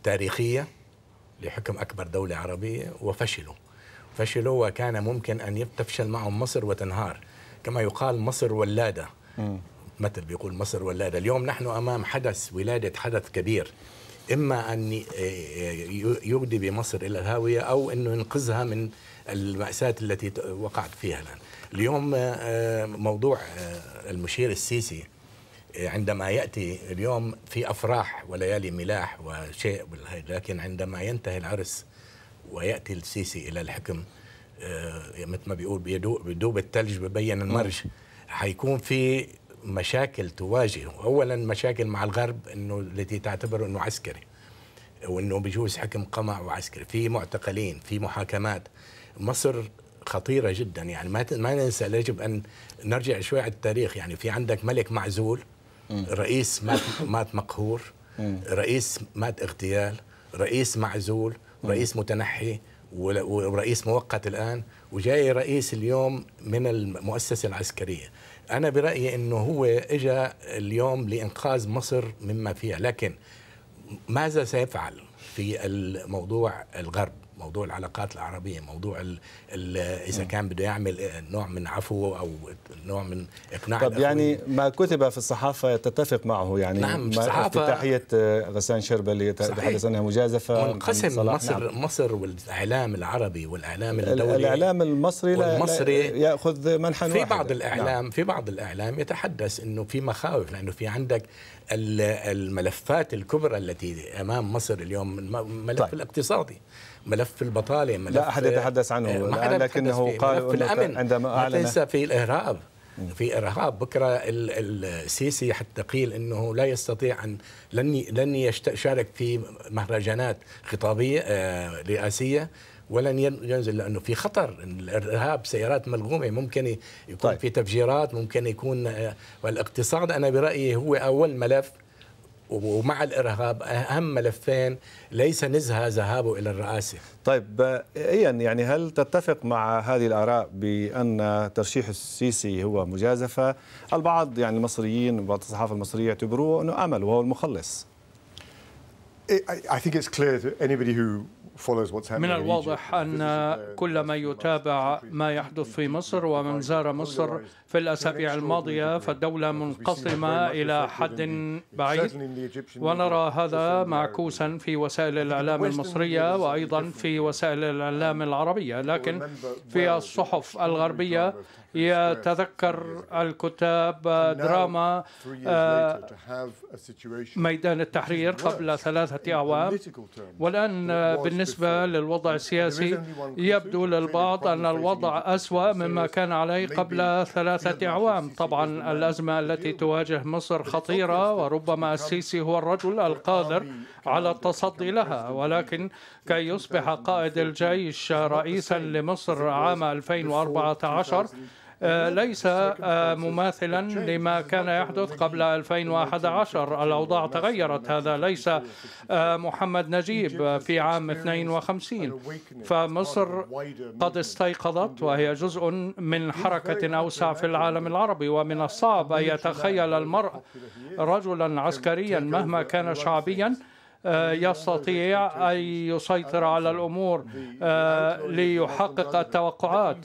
تاريخية لحكم أكبر دولة عربية وفشلوا فشلوا وكان ممكن أن تفشل معهم مصر وتنهار كما يقال مصر ولادة مثل بيقول مصر ولادة اليوم نحن أمام حدث ولادة حدث كبير اما ان يبدي بمصر الى الهاويه او انه ينقذها من المأساة التي وقعت فيها الان. اليوم آه، موضوع آه، المشير السيسي آه، عندما ياتي اليوم في افراح وليالي ملاح وشيء لكن عندما ينتهي العرس وياتي السيسي الى الحكم مثل ما بيقول بيدوب الثلج ببين المرج حيكون في مشاكل تواجهه أولا مشاكل مع الغرب أنه التي تعتبر أنه عسكري وأنه بجوز حكم قمع وعسكري في معتقلين في محاكمات مصر خطيرة جدا يعني ما ما ننسى يجب أن نرجع شوي على التاريخ يعني في عندك ملك معزول رئيس مات, مات مقهور رئيس مات اغتيال رئيس معزول رئيس متنحي ورئيس مؤقت الآن وجاي رئيس اليوم من المؤسسة العسكرية أنا برأيي أنه هو اجى اليوم لإنقاذ مصر مما فيها لكن ماذا سيفعل في الموضوع الغرب موضوع العلاقات العربيه موضوع الـ الـ اذا كان بده يعمل نوع من عفو او نوع من اقناع طب يعني ما كتب في الصحافه تتفق معه يعني نعم افتتاحيه غسان شربه اللي تحدث عنها مجازفه وانقسم مصر نعم. مصر والاعلام العربي والاعلام الدولي الاعلام المصري والمصري لا ياخذ منحنى في بعض نعم. الاعلام نعم. في بعض الاعلام يتحدث انه في مخاوف لانه في عندك الملفات الكبرى التي امام مصر اليوم الملف طيب. الاقتصادي ملف البطاله ملف لا احد يتحدث عنه إيه، ما حدا لكنه قال في الامن عندما اعلن ليس في الارهاب في ارهاب بكره السيسي حتى قيل انه لا يستطيع ان لن لن يشارك في مهرجانات خطابيه آه، رئاسيه ولن ينزل لانه في خطر الارهاب سيارات ملغومه ممكن يكون طيب. في تفجيرات ممكن يكون آه، والاقتصاد انا برايي هو اول ملف ومع الارهاب اهم ملفين ليس نزهه ذهابه الى الرئاسه. طيب ايا يعني هل تتفق مع هذه الاراء بان ترشيح السيسي هو مجازفه؟ البعض يعني المصريين بعض الصحافه المصريه يعتبروه انه امل وهو المخلص. I think it's clear to anybody who من الواضح أن كل من يتابع ما يحدث في مصر ومن زار مصر في الأسابيع الماضية فالدولة منقسمة إلى حد بعيد ونرى هذا معكوسا في وسائل الإعلام المصرية وأيضا في وسائل الإعلام العربية لكن في الصحف الغربية يتذكر الكتاب دراما آه، ميدان التحرير قبل ثلاثة أعوام والآن بالنسبة بالنسبة للوضع السياسي يبدو للبعض أن الوضع أسوأ مما كان عليه قبل ثلاثة أعوام طبعا الأزمة التي تواجه مصر خطيرة وربما السيسي هو الرجل القادر على التصدي لها ولكن كي يصبح قائد الجيش رئيسا لمصر عام 2014 آه، ليس آه، مماثلا لما كان يحدث قبل 2011 الأوضاع تغيرت هذا ليس آه، محمد نجيب في عام 52 فمصر قد استيقظت وهي جزء من حركة أوسع في العالم العربي ومن الصعب أن يتخيل المرء رجلا عسكريا مهما كان شعبيا آه، يستطيع أن يسيطر على الأمور آه، ليحقق التوقعات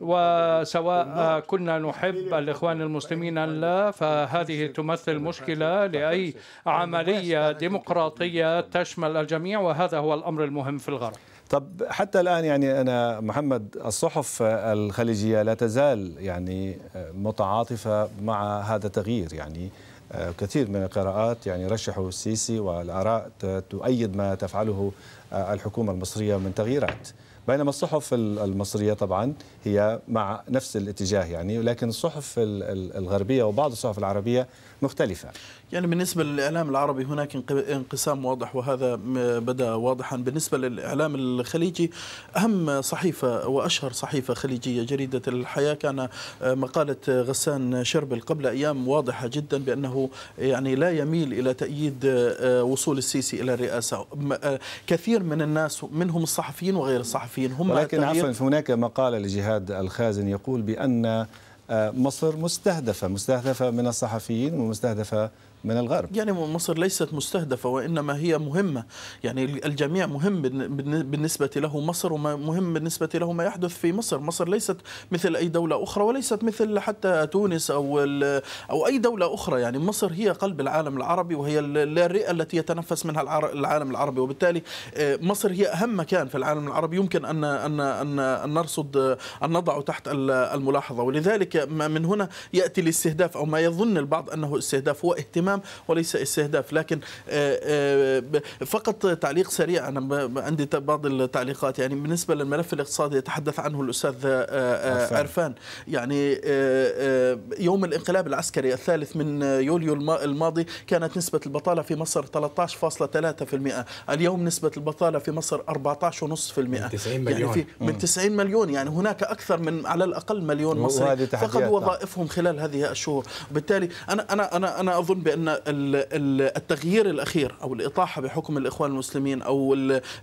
وسواء كنا نحب الإخوان المسلمين أم لا فهذه تمثل مشكلة لأي عملية ديمقراطية تشمل الجميع وهذا هو الأمر المهم في الغرب طب حتى الان يعني انا محمد الصحف الخليجيه لا تزال يعني آه، متعاطفه مع هذا التغيير يعني آه، كثير من القراءات يعني رشحوا السيسي والآراء تؤيد ما تفعله آه، الحكومة المصرية من تغييرات بينما الصحف المصرية طبعا هي مع نفس الاتجاه يعني ولكن الصحف الغربية وبعض الصحف العربية مختلفة يعني بالنسبة للإعلام العربي هناك انقسام واضح وهذا بدأ واضحا بالنسبة للإعلام الخليجي أهم صحيفة وأشهر صحيفة خليجية جريدة الحياة كان آه، مقالة غسان شربل قبل أيام واضحة جدا بأنه يعني لا يميل إلى تأييد آه، وصول السيسي إلى الرئاسة آه، كثير من الناس منهم الصحفيين وغير الصحفيين هم لكن عفوا هناك مقال لجهاد الخازن يقول بأن آه، مصر مستهدفة مستهدفة من الصحفيين ومستهدفة من الغرب يعني مصر ليست مستهدفة وإنما هي مهمة يعني الجميع مهم بالنسبة له مصر ومهم بالنسبة له ما يحدث في مصر مصر ليست مثل أي دولة أخرى وليست مثل حتى تونس أو, أو أي دولة أخرى يعني مصر هي قلب العالم العربي وهي الرئة التي يتنفس منها العالم العربي وبالتالي آه، مصر هي أهم مكان في العالم العربي يمكن أن, أن, أن, أن نرصد أن نضع تحت الملاحظة ولذلك من هنا يأتي الاستهداف أو ما يظن البعض أنه استهداف هو اهتمام اهتمام وليس استهداف لكن آه، آه، فقط تعليق سريع أنا عندي بعض التعليقات يعني بالنسبة للملف الاقتصادي يتحدث عنه الأستاذ آه، عرفان يعني يوم الانقلاب العسكري الثالث من يوليو الماضي كانت نسبة البطالة في مصر 13.3% اليوم نسبة البطالة في مصر 14.5% من 90 مليون يعني في من 90 مليون يعني هناك أكثر من على الأقل مليون مصري فقدوا نعم. وظائفهم خلال هذه الشهور بالتالي أنا أنا أنا أنا أظن بأن بأن التغيير الأخير أو الإطاحة بحكم الإخوان المسلمين أو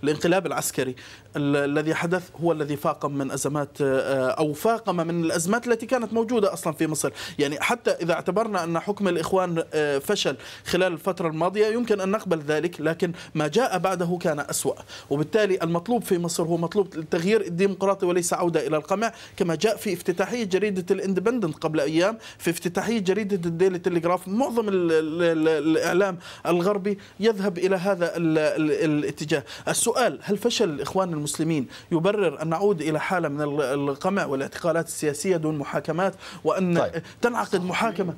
الانقلاب العسكري الذي حدث هو الذي فاقم من أزمات آه، أو فاقم من الأزمات التي كانت موجودة أصلا في مصر يعني حتى إذا اعتبرنا أن حكم الإخوان آه، فشل خلال الفترة الماضية يمكن أن نقبل ذلك لكن ما جاء بعده كان أسوأ وبالتالي المطلوب في مصر هو مطلوب التغيير الديمقراطي وليس عودة إلى القمع كما جاء في افتتاحية جريدة الاندبندنت قبل أيام في افتتاحية جريدة الديلي تلغراف معظم الإعلام الغربي يذهب إلى هذا الاتجاه السؤال هل فشل الإخوان المسلمين يبرر أن نعود إلى حالة من القمع والاعتقالات السياسية دون محاكمات وأن طيب. تنعقد محاكمة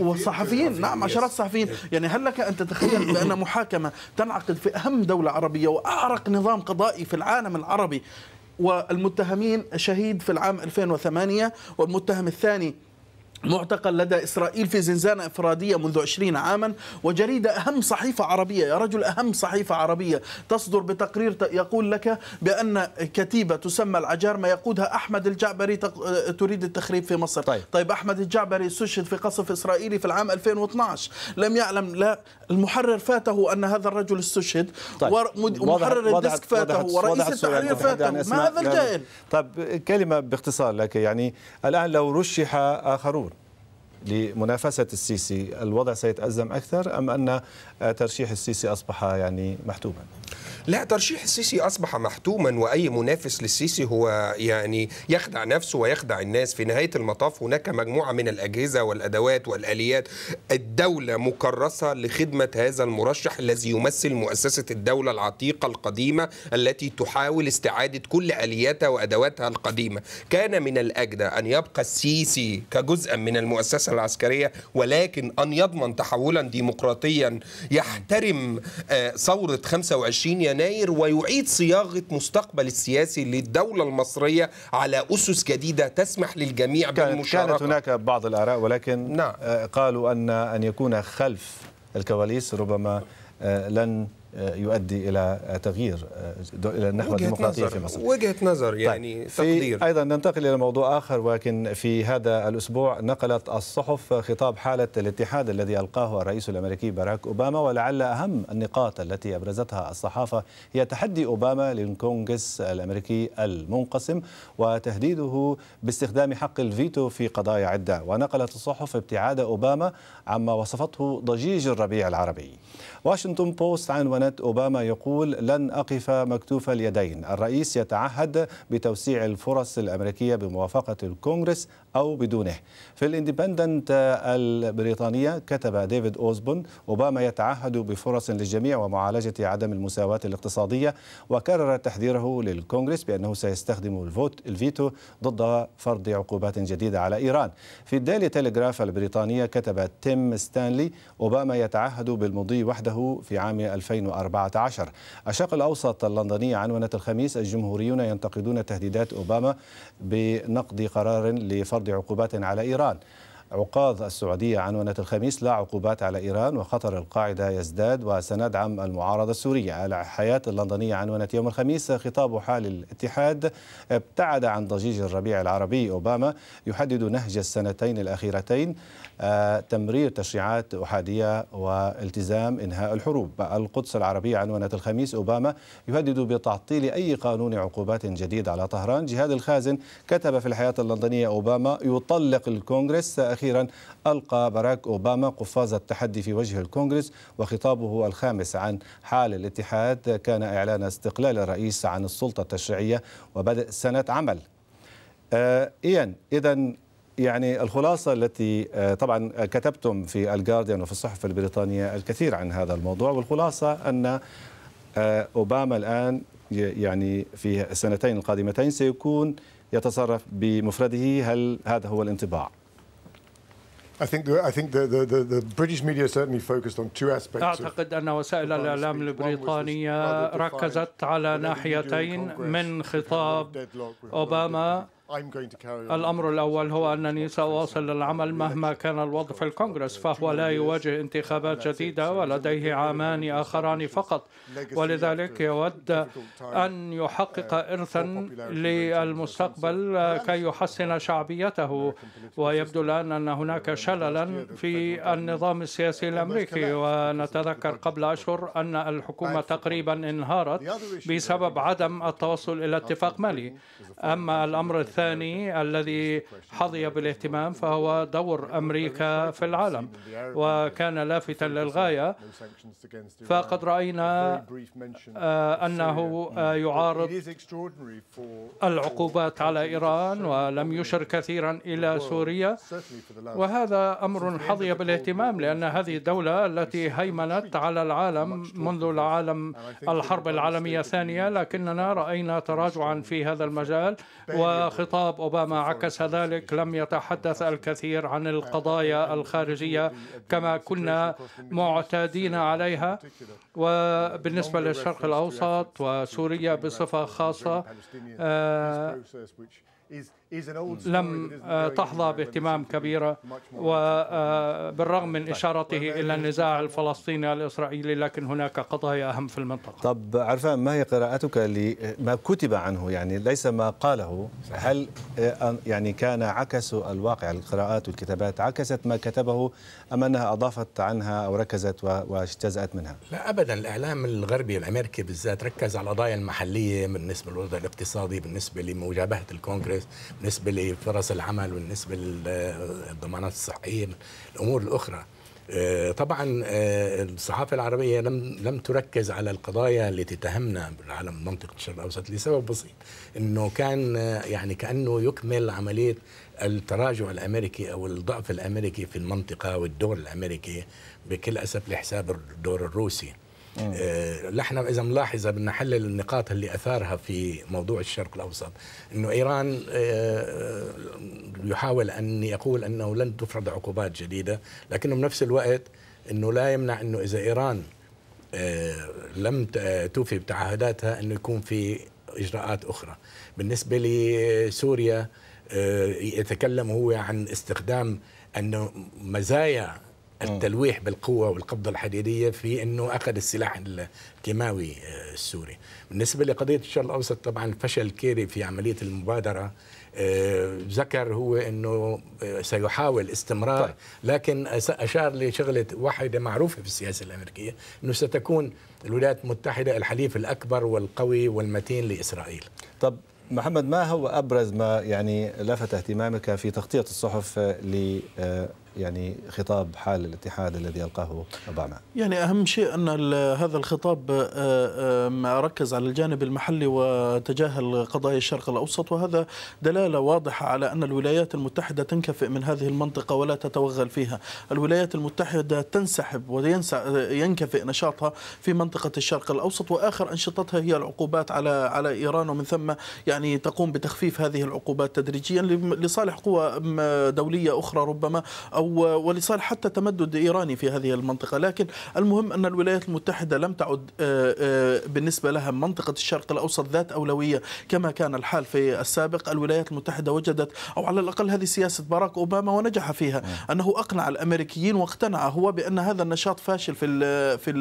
وصحفيين نعم عشرات صحفيين يعني هل لك أن تتخيل بأن محاكمة تنعقد في أهم دولة عربية وأعرق نظام قضائي في العالم العربي والمتهمين شهيد في العام 2008 والمتهم الثاني معتقل لدى إسرائيل في زنزانة إفرادية منذ عشرين عاما وجريدة أهم صحيفة عربية يا رجل أهم صحيفة عربية تصدر بتقرير يقول لك بأن كتيبة تسمى العجارمة يقودها أحمد الجعبري آه، تريد التخريب في مصر طيب, طيب أحمد الجعبري استشهد في قصف إسرائيلي في العام 2012 لم يعلم لا المحرر فاته أن هذا الرجل استشهد طيب. ومحرر الديسك فاته وضحت ورئيس التحرير فاته يعني ما هذا الجائل يعني طيب كلمة باختصار لك يعني الآن لو رشح آخرون لمنافسة السيسي الوضع سيتأزم أكثر أم أن ترشيح السيسي أصبح يعني محتوما لا ترشيح السيسي أصبح محتوما وأي منافس للسيسي هو يعني يخدع نفسه ويخدع الناس في نهاية المطاف هناك مجموعة من الأجهزة والأدوات والآليات الدولة مكرسة لخدمة هذا المرشح الذي يمثل مؤسسة الدولة العتيقة القديمة التي تحاول استعادة كل آلياتها وأدواتها القديمة كان من الأجدى أن يبقى السيسي كجزءا من المؤسسة العسكرية ولكن أن يضمن تحولا ديمقراطيا يحترم آه، ثورة 25 يناير يناير ويعيد صياغه مستقبل السياسي للدوله المصريه على اسس جديده تسمح للجميع بالمشاركه كانت هناك بعض الاراء ولكن نعم. آه، قالوا ان ان يكون خلف الكواليس ربما آه، لن يؤدي الى تغيير آه، الى النحو الديمقراطيه في مصر وجهه نظر طيب، يعني طيب تقدير ايضا ننتقل الى موضوع اخر ولكن في هذا الاسبوع نقلت الصحف خطاب حاله الاتحاد الذي القاه الرئيس الامريكي باراك اوباما ولعل اهم النقاط التي ابرزتها الصحافه هي تحدي اوباما للكونغرس الامريكي المنقسم وتهديده باستخدام حق الفيتو في قضايا عده ونقلت الصحف ابتعاد اوباما عما وصفته ضجيج الربيع العربي واشنطن بوست عنوان كانت أوباما يقول لن أقف مكتوف اليدين الرئيس يتعهد بتوسيع الفرص الأمريكية بموافقة الكونغرس أو بدونه في الاندبندنت البريطانية كتب ديفيد أوزبون أوباما يتعهد بفرص للجميع ومعالجة عدم المساواة الاقتصادية وكرر تحذيره للكونغرس بأنه سيستخدم الفوت الفيتو ضد فرض عقوبات جديدة على إيران في الدالي تيليغراف البريطانية كتب تيم ستانلي أوباما يتعهد بالمضي وحده في عام 2000 2014 الشرق الأوسط اللندني عنونت الخميس الجمهوريون ينتقدون تهديدات أوباما بنقد قرار لفرض عقوبات على إيران عقاض السعودية عنونت الخميس لا عقوبات على إيران وخطر القاعدة يزداد وسندعم المعارضة السورية الحياة اللندنية عنونت يوم الخميس خطاب حال الاتحاد ابتعد عن ضجيج الربيع العربي أوباما يحدد نهج السنتين الأخيرتين تمرير تشريعات أحادية والتزام إنهاء الحروب القدس العربية عنونت الخميس أوباما يهدد بتعطيل أي قانون عقوبات جديد على طهران جهاد الخازن كتب في الحياة اللندنية أوباما يطلق الكونغرس أخيرا ألقى باراك أوباما قفاز التحدي في وجه الكونغرس وخطابه الخامس عن حال الاتحاد كان إعلان استقلال الرئيس عن السلطة التشريعية وبدء سنة عمل آه إذا يعني الخلاصة التي آه، طبعا كتبتم في الجارديان وفي الصحف البريطانية الكثير عن هذا الموضوع والخلاصة أن آه، أوباما الآن يعني في السنتين القادمتين سيكون يتصرف بمفرده هل هذا هو الانطباع؟ I think the, I think the, the, the, the British media certainly focused on two aspects. أعتقد أن وسائل الإعلام البريطانية ركزت على ناحيتين من خطاب أوباما الأمر الأول هو أنني سأواصل العمل مهما كان الوضع في الكونغرس فهو لا يواجه انتخابات جديدة ولديه عامان آخران فقط ولذلك يود أن يحقق إرثا للمستقبل كي يحسن شعبيته ويبدو الآن أن هناك شللا في النظام السياسي الأمريكي ونتذكر قبل أشهر أن الحكومة تقريبا انهارت بسبب عدم التوصل إلى اتفاق مالي أما الأمر الثاني الثاني الذي حظي بالاهتمام فهو دور أمريكا في العالم وكان لافتا للغاية فقد رأينا آه، أنه آه، يعارض العقوبات على إيران ولم يشر كثيرا إلى سوريا وهذا أمر حظي بالاهتمام لأن هذه الدولة التي هيمنت على العالم منذ العالم الحرب العالمية الثانية لكننا رأينا تراجعا في هذا المجال وخطاب خطاب أوباما عكس ذلك لم يتحدث الكثير عن القضايا الخارجية كما كنا معتادين عليها وبالنسبة للشرق الأوسط وسوريا بصفة خاصة آه، لم آه، تحظى باهتمام كبير وبالرغم آه، من إشارته إلى النزاع الفلسطيني الإسرائيلي لكن هناك قضايا أهم في المنطقة طب عرفان ما هي قراءتك لما كتب عنه يعني ليس ما قاله هل آه، يعني كان عكس الواقع القراءات والكتابات عكست ما كتبه أم أنها أضافت عنها أو ركزت واجتزأت منها لا أبدا الإعلام الغربي الأمريكي بالذات ركز على القضايا المحلية بالنسبة للوضع الاقتصادي بالنسبة لمجابهة الكونغرس بالنسبة لفرص العمل بالنسبة للضمانات الصحية الأمور الأخرى آه، طبعا آه، الصحافة العربية لم لم تركز على القضايا التي تهمنا بالعالم منطقة الشرق الأوسط لسبب بسيط أنه كان آه، يعني كأنه يكمل عملية التراجع الأمريكي أو الضعف الأمريكي في المنطقة والدور الأمريكي بكل أسف لحساب الدور الروسي آه، نحن اذا ملاحظه بدنا نحلل النقاط اللي اثارها في موضوع الشرق الاوسط انه ايران آه، يحاول ان يقول انه لن تفرض عقوبات جديده لكنه بنفس الوقت انه لا يمنع انه اذا ايران آه، لم توفي بتعهداتها انه يكون في اجراءات اخرى بالنسبه لسوريا يتكلم هو عن استخدام انه مزايا التلويح بالقوه والقبضه الحديديه في انه اخذ السلاح الكيماوي آه، السوري. بالنسبه لقضيه الشرق الاوسط طبعا فشل كيري في عمليه المبادره آه، ذكر هو انه آه، سيحاول استمرار طيب. لكن اشار لشغله واحده معروفه في السياسه الامريكيه انه ستكون الولايات المتحده الحليف الاكبر والقوي والمتين لاسرائيل. طب محمد ما هو ابرز ما يعني لفت اهتمامك في تغطيه الصحف يعني خطاب حال الاتحاد الذي القاه اوباما؟ يعني اهم شيء ان هذا الخطاب آه، آه، ركز على الجانب المحلي وتجاهل قضايا الشرق الاوسط وهذا دلاله واضحه على ان الولايات المتحده تنكفئ من هذه المنطقه ولا تتوغل فيها، الولايات المتحده تنسحب وينكفئ نشاطها في منطقه الشرق الاوسط واخر انشطتها هي العقوبات على على ايران ومن ثم يعني تقوم بتخفيف هذه العقوبات تدريجيا لصالح قوى دوليه اخرى ربما أو أو ولصالح حتى تمدد إيراني في هذه المنطقة لكن المهم أن الولايات المتحدة لم تعد آه، آه، بالنسبة لها منطقة الشرق الأوسط ذات أولوية كما كان الحال في السابق الولايات المتحدة وجدت أو على الأقل هذه سياسة باراك أوباما ونجح فيها نعم. أنه أقنع الأمريكيين واقتنع هو بأن هذا النشاط فاشل في في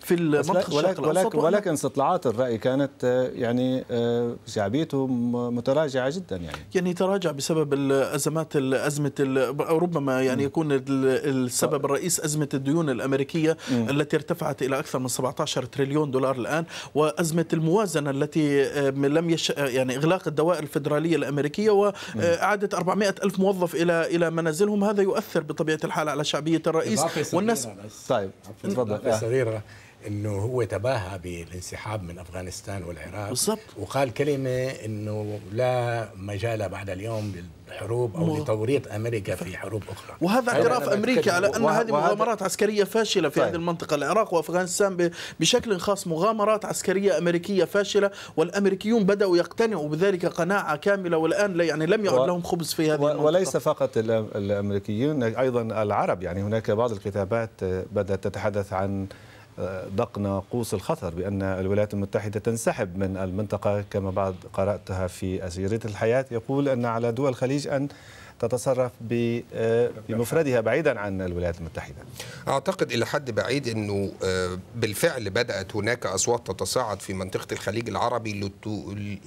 في المنطقة الشرق الأوسط ولكن, ولكن استطلاعات الرأي كانت آه، يعني شعبيته متراجعة جدا يعني يعني تراجع بسبب الأزمات الأزمة ربما يعني أن يكون السبب الرئيس أزمة الديون الأمريكية التي ارتفعت إلى أكثر من 17 تريليون دولار الآن وأزمة الموازنة التي آه، لم يش... آه، يعني إغلاق الدوائر الفدرالية الأمريكية وإعادة 400 ألف موظف إلى إلى منازلهم هذا يؤثر بطبيعة الحال على شعبية الرئيس والناس طيب تفضل انه هو تباهى بالانسحاب من افغانستان والعراق بالزبط. وقال كلمه انه لا مجال بعد اليوم للحروب او لتوريط امريكا في حروب اخرى وهذا اعتراف امريكي على ان هذه مغامرات عسكريه فاشله في طيب. هذه المنطقه العراق وافغانستان بشكل خاص مغامرات عسكريه امريكيه فاشله والامريكيون بداوا يقتنعوا بذلك قناعه كامله والان لا يعني لم يعد لهم خبز في هذه المنطقه وليس فقط الامريكيون ايضا العرب يعني هناك بعض الكتابات بدات تتحدث عن دق ناقوس الخطر بأن الولايات المتحدة تنسحب من المنطقة كما بعد قرأتها في أسيرة الحياة يقول أن على دول الخليج أن تتصرف آه، بمفردها بعيدا عن الولايات المتحدة أعتقد إلى حد بعيد أنه آه، بالفعل بدأت هناك أصوات تتصاعد في منطقة الخليج العربي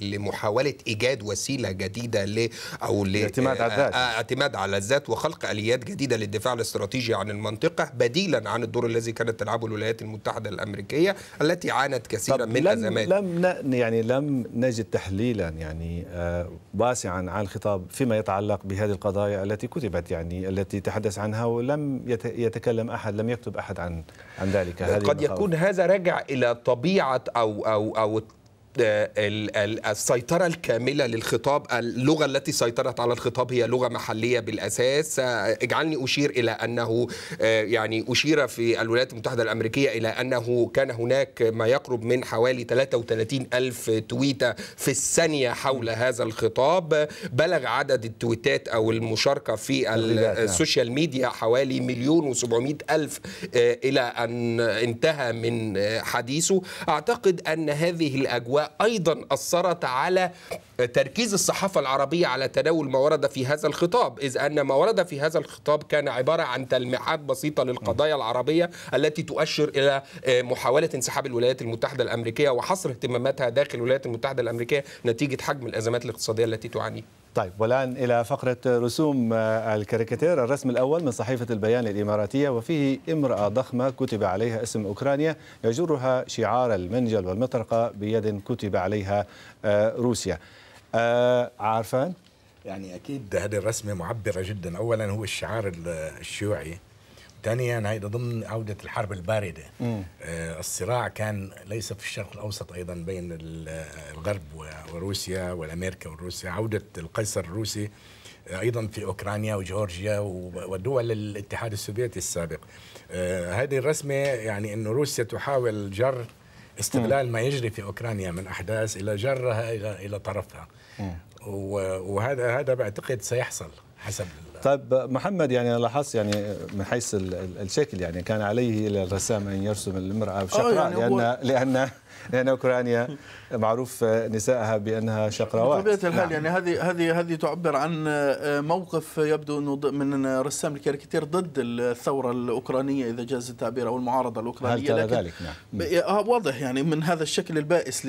لمحاولة إيجاد وسيلة جديدة ل أو الاعتماد على الذات آه، اعتماد على الذات وخلق آليات جديدة للدفاع الاستراتيجي عن المنطقة بديلا عن الدور الذي كانت تلعبه الولايات المتحدة الأمريكية التي عانت كثيرا من الأزمات لم يعني لم نجد تحليلا يعني واسعا عن الخطاب فيما يتعلق بهذه القضايا التي كتبت يعني التي تحدث عنها ولم يتكلم احد لم يكتب احد عن عن ذلك قد يكون هذا راجع الى طبيعه او او او السيطرة الكاملة للخطاب اللغة التي سيطرت على الخطاب هي لغة محلية بالأساس اجعلني أشير إلى أنه يعني أشير في الولايات المتحدة الأمريكية إلى أنه كان هناك ما يقرب من حوالي 33 ألف تويتة في الثانية حول هذا الخطاب بلغ عدد التويتات أو المشاركة في نعم. السوشيال ميديا حوالي مليون و ألف إلى أن انتهى من حديثه أعتقد أن هذه الأجواء وايضا اثرت على تركيز الصحافه العربيه على تناول ما ورد في هذا الخطاب اذ ان ما ورد في هذا الخطاب كان عباره عن تلميحات بسيطه للقضايا العربيه التي تؤشر الى آه، محاوله انسحاب الولايات المتحده الامريكيه وحصر اهتماماتها داخل الولايات المتحده الامريكيه نتيجه حجم الازمات الاقتصاديه التي تعانيها طيب والآن إلى فقرة رسوم آه، الكاريكاتير الرسم الأول من صحيفة البيان الإماراتية وفيه امرأة ضخمة كتب عليها اسم أوكرانيا يجرها شعار المنجل والمطرقة بيد كتب عليها آه، روسيا آه، عارفان؟ يعني أكيد هذه الرسمة معبرة جدا أولا هو الشعار الشيوعي ثانيا هيدا ضمن عودة الحرب الباردة مم. آه، الصراع كان ليس في الشرق الأوسط أيضا بين الغرب وروسيا والأمريكا والروسيا عودة القيصر الروسي آه، ايضا في اوكرانيا وجورجيا ودول الاتحاد السوفيتي السابق آه هذه الرسمه يعني انه روسيا تحاول جر استغلال ما يجري في اوكرانيا من احداث الى جرها الى الى طرفها وهذا هذا بعتقد سيحصل حسب طيب محمد يعني لاحظت يعني من حيث الشكل يعني كان عليه الرسام ان يرسم المراه آه، بشقراء يعني لان لان لان اوكرانيا معروف نسائها بانها شقراوات بطبيعه الحال نعم. يعني هذه هذه هذه تعبر عن آه، موقف يبدو انه من رسام الكاريكاتير ضد الثوره الاوكرانيه اذا جاز التعبير او المعارضه الاوكرانيه هل ترى ذلك نعم آه، واضح يعني من هذا الشكل البائس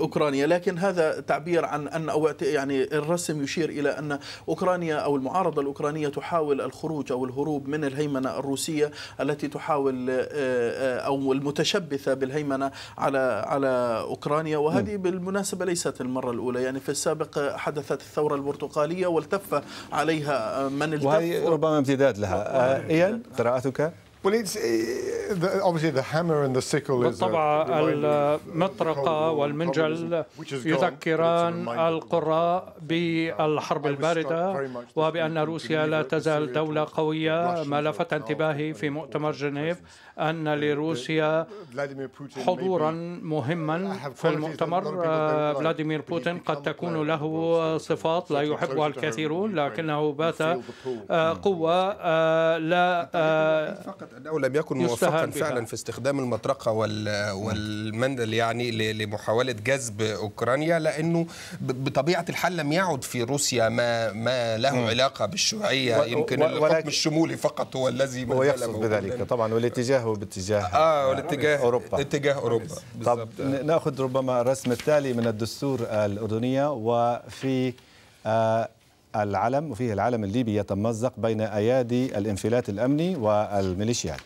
لاوكرانيا لكن هذا تعبير عن ان او يعني الرسم يشير الى ان اوكرانيا او المعارضه الاوكرانيه تحاول الخروج او الهروب من الهيمنه الروسيه التي تحاول آه، او المتشبه متشبثه بالهيمنه على على اوكرانيا وهذه بالمناسبه ليست المره الاولى يعني في السابق حدثت الثوره البرتقاليه والتف عليها من التف وهي ربما امتداد لها آه، ايان قراءتك Well, it's eh, obviously the hammer and the sickle بالطبع المطرقة والمنجل يذكران القراء بالحرب الباردة وبأن روسيا لا تزال دولة قوية ما لفت انتباهي في مؤتمر جنيف أن eh, لروسيا حضورا مهما في المؤتمر فلاديمير بوتين قد تكون له صفات لا يحبها الكثيرون لكنه بات آه، قوة آه، لا eh, آه، او لم يكن موفقا فعلا في استخدام المطرقة والمندل يعني لمحاولة جذب أوكرانيا لأنه بطبيعة الحال لم يعد في روسيا ما ما له علاقة بالشيوعية يمكن الحكم الشمولي فقط هو الذي هو يقصد بذلك طبعا والاتجاه هو باتجاه اه والاتجاه أوروبا اتجاه أوروبا طب ناخذ ربما الرسم التالي من الدستور الأردنية وفي آه العلم وفيه العلم الليبي يتمزق بين أيادي الانفلات الأمني والميليشيات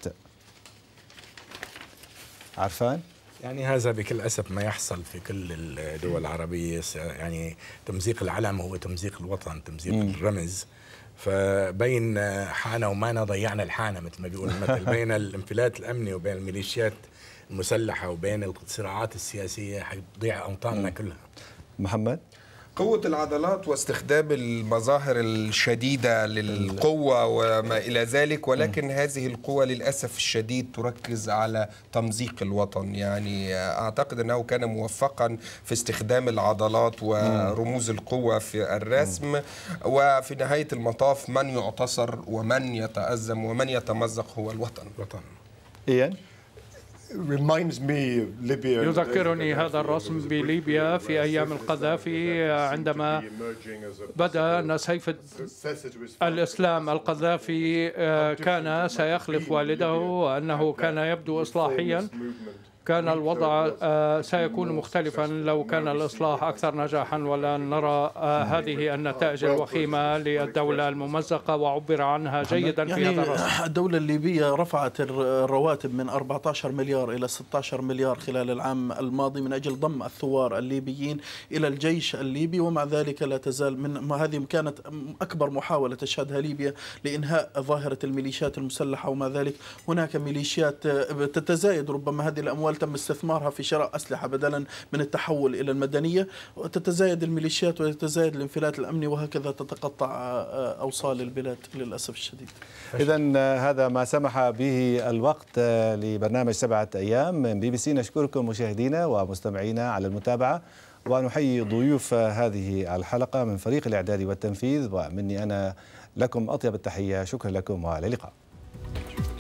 عرفان؟ يعني هذا بكل أسف ما يحصل في كل الدول العربية يعني تمزيق العلم هو تمزيق الوطن تمزيق م. الرمز فبين حانة ومانا ضيعنا الحانة مثل ما بيقول المثل بين الانفلات الأمني وبين الميليشيات المسلحة وبين الصراعات السياسية حتضيع أوطاننا كلها محمد قوة العضلات واستخدام المظاهر الشديدة للقوة وما إلى ذلك ولكن هذه القوة للأسف الشديد تركز على تمزيق الوطن يعني أعتقد أنه كان موفقا في استخدام العضلات ورموز القوة في الرسم وفي نهاية المطاف من يعتصر ومن يتأزم ومن يتمزق هو الوطن الوطن إيان يذكرني هذا الرسم بليبيا في أيام القذافي عندما بدأ أن سيف الإسلام القذافي آه، كان سيخلف والده وأنه كان يبدو إصلاحيا كان الوضع آه، سيكون مختلفا لو كان الإصلاح أكثر نجاحا ولا نرى آه، هذه النتائج الوخيمة للدولة الممزقة وعبر عنها جيدا في يعني هذا الرسم الدولة الليبية رفعت الرواتب من 14 مليار إلى 16 مليار خلال العام الماضي من أجل ضم الثوار الليبيين إلى الجيش الليبي ومع ذلك لا تزال من هذه كانت أكبر محاولة تشهدها ليبيا لإنهاء ظاهرة الميليشيات المسلحة وما ذلك هناك ميليشيات تتزايد ربما هذه الأموال تم استثمارها في شراء أسلحة بدلا من التحول إلى المدنية وتتزايد الميليشيات ويتزايد الانفلات الأمني وهكذا تتقطع أوصال البلاد للأسف الشديد إذا هذا ما سمح به الوقت لبرنامج سبعة أيام من بي بي سي نشكركم مشاهدينا ومستمعينا على المتابعة ونحيي ضيوف هذه الحلقة من فريق الإعداد والتنفيذ ومني أنا لكم أطيب التحية شكرا لكم وإلى اللقاء